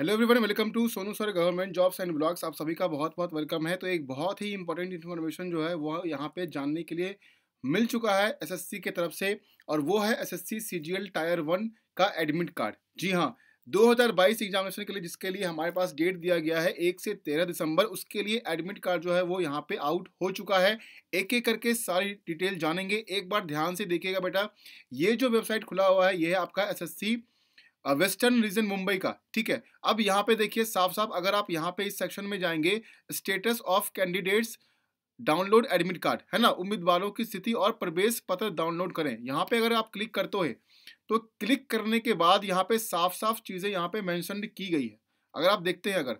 hello everyone welcome to Sonu sir government jobs and blogs आप सभी का बहुत बहुत वेलकम है तो एक बहुत ही इंपॉर्टेंट इन्फॉर्मेशन जो है वह यहाँ पे जानने के लिए मिल चुका है एसएससी के तरफ से और वो है एसएससी सीजीएल टायर वन का एडमिट कार्ड जी हाँ 2022 एग्जामिनेशन के लिए जिसके लिए हमारे पास डेट दिया गया है एक से तेरह दिसंबर उसके लिए एडमिट कार्ड जो है वो यहाँ पे आउट हो चुका है एक एक करके सारी डिटेल जानेंगे एक बार ध्यान से देखिएगा बेटा ये जो वेबसाइट खुला हुआ है ये है आपका S S western region Mumbai का ठीक है अब यहाँ पे देखिए साफ साफ अगर आप यहाँ पे इस सेक्शन में जाएंगे status of candidates download admit card है ना उम्मीदवारों की स्थिति और प्रवेश पत्र डाउनलोड करें यहाँ पे अगर आप क्लिक करते हो तो क्लिक करने के बाद यहाँ पे साफ साफ चीज़ें यहाँ पे मैंशन की गई है अगर आप देखते हैं अगर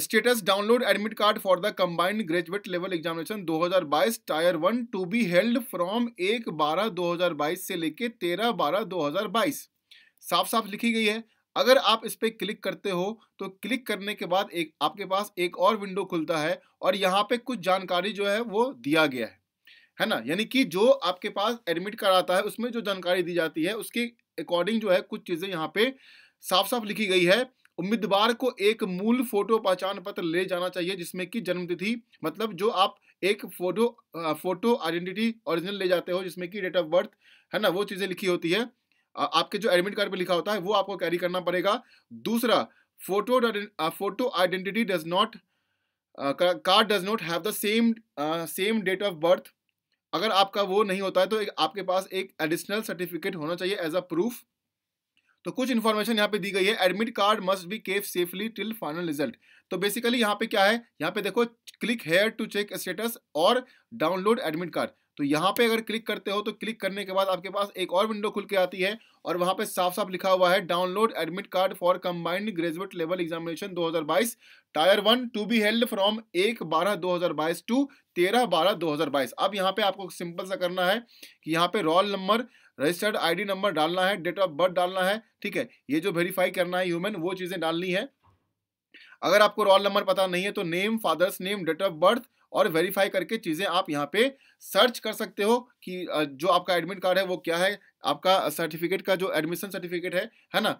status download admit card for the combined graduate level examination 2022 tier one to be held from एक बारह 2022 से लेके तेरह बारह 2022 साफ साफ लिखी गई है अगर आप इस पर क्लिक करते हो तो क्लिक करने के बाद एक आपके पास एक और विंडो खुलता है और यहाँ पे कुछ जानकारी जो है वो दिया गया है है ना यानी कि जो आपके पास एडमिट कराता है उसमें जो जानकारी दी जाती है उसके अकॉर्डिंग जो है कुछ चीज़ें यहाँ पे साफ साफ लिखी गई है उम्मीदवार को एक मूल फोटो पहचान पत्र ले जाना चाहिए जिसमें कि जन्मतिथि मतलब जो आप एक फोटो फोटो आइडेंटिटी ओरिजिनल ले जाते हो जिसमें कि डेट ऑफ बर्थ है ना वो चीज़ें लिखी होती है आपके जो एडमिट कार्ड पे लिखा होता है वो आपको कैरी करना पड़ेगा दूसरा photo photo identity does not card does not have the same same date of birth अगर आपका वो नहीं होता है तो एक, आपके पास एक एडिशनल सर्टिफिकेट होना चाहिए एज अ प्रूफ तो कुछ इन्फॉर्मेशन यहाँ पे दी गई है एडमिट कार्ड मस्ट बी केव सेफली टिल फाइनल रिजल्ट तो बेसिकली यहाँ पे क्या है यहाँ पे देखो click here to check status और डाउनलोड एडमिट कार्ड तो यहाँ पे अगर क्लिक करते हो तो क्लिक करने के बाद आपके पास एक और विंडो खुल के आती है और वहाँ पे साफ साफ लिखा हुआ है download admit card for combined graduate level examination 2022 tier one to be held from एक बारह दो टू तेरह बारह 2022 अब यहाँ पे आपको सिंपल सा करना है कि यहाँ पे roll number registered ID number डालना है डेट ऑफ बर्थ डालना है ठीक है ये जो वेरीफाई करना है ह्यूमन वो चीज़ें डालनी है अगर आपको रोल नंबर पता नहीं है तो name father's name date of birth और वेरीफाई करके चीज़ें आप यहाँ पे सर्च कर सकते हो कि जो आपका एडमिट कार्ड है वो क्या है आपका सर्टिफिकेट का जो एडमिशन सर्टिफिकेट है है ना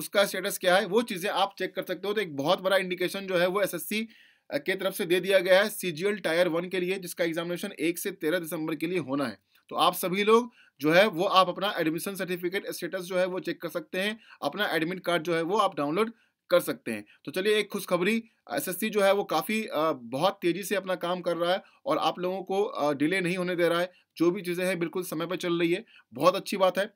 उसका स्टेटस क्या है वो चीज़ें आप चेक कर सकते हो तो एक बहुत बड़ा इंडिकेशन जो है वो एस के तरफ से दे दिया गया है सीजीएल टायर वन के लिए जिसका एग्जामिनेशन एक से तेरह दिसंबर के लिए होना है तो आप सभी लोग जो है वो आप अपना एडमिशन सर्टिफिकेट स्टेटस जो है वो चेक कर सकते हैं अपना एडमिट कार्ड जो है वो आप डाउनलोड कर सकते हैं तो चलिए एक खुशखबरी एसएससी जो है वो काफ़ी बहुत तेज़ी से अपना काम कर रहा है और आप लोगों को डिले नहीं होने दे रहा है जो भी चीज़ें हैं बिल्कुल समय पर चल रही है बहुत अच्छी बात है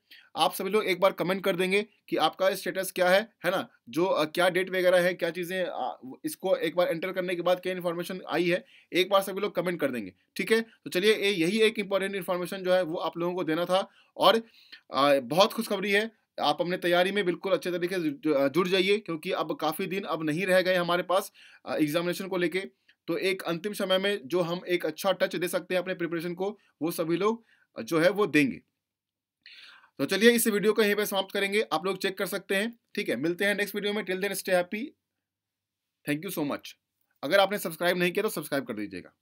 आप सभी लोग एक बार कमेंट कर देंगे कि आपका स्टेटस क्या है है ना जो क्या डेट वगैरह है क्या चीज़ें इसको एक बार एंटर करने के बाद क्या इन्फॉर्मेशन आई है एक बार सभी लोग कमेंट कर देंगे ठीक है तो चलिए यही एक इंपॉर्टेंट इन्फॉर्मेशन जो है वो आप लोगों को देना था और बहुत खुशखबरी है आप अपने तैयारी में बिल्कुल अच्छे तरीके से जुड़ जाइए क्योंकि अब काफ़ी दिन अब नहीं रह गए हमारे पास एग्जामिनेशन को लेके तो एक अंतिम समय में जो हम एक अच्छा टच दे सकते हैं अपने प्रिपरेशन को वो सभी लोग जो है वो देंगे तो चलिए इस वीडियो को यहीं पर समाप्त करेंगे आप लोग चेक कर सकते हैं ठीक है मिलते हैं नेक्स्ट वीडियो में till then stay happy thank you so much अगर आपने सब्सक्राइब नहीं किया तो सब्सक्राइब कर दीजिएगा